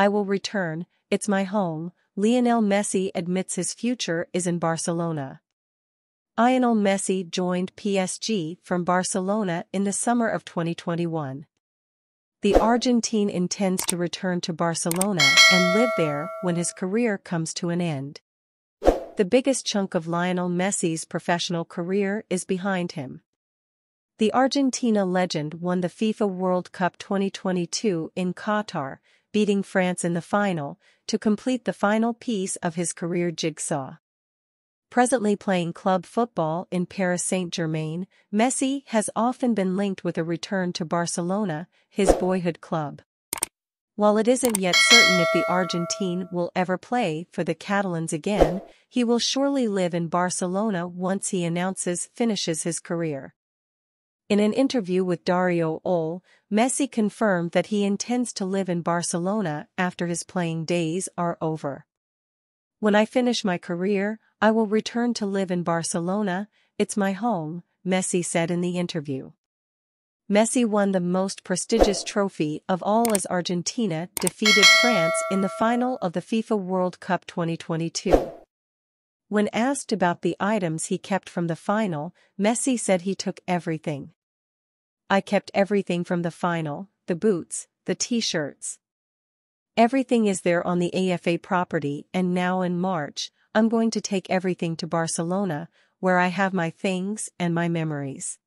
I will return, it's my home, Lionel Messi admits his future is in Barcelona. Lionel Messi joined PSG from Barcelona in the summer of 2021. The Argentine intends to return to Barcelona and live there when his career comes to an end. The biggest chunk of Lionel Messi's professional career is behind him. The Argentina legend won the FIFA World Cup 2022 in Qatar, beating France in the final, to complete the final piece of his career jigsaw. Presently playing club football in Paris Saint-Germain, Messi has often been linked with a return to Barcelona, his boyhood club. While it isn't yet certain if the Argentine will ever play for the Catalans again, he will surely live in Barcelona once he announces finishes his career. In an interview with Dario Ol, Messi confirmed that he intends to live in Barcelona after his playing days are over. When I finish my career, I will return to live in Barcelona, it's my home, Messi said in the interview. Messi won the most prestigious trophy of all as Argentina defeated France in the final of the FIFA World Cup 2022. When asked about the items he kept from the final, Messi said he took everything. I kept everything from the final, the boots, the t-shirts. Everything is there on the AFA property and now in March, I'm going to take everything to Barcelona, where I have my things and my memories.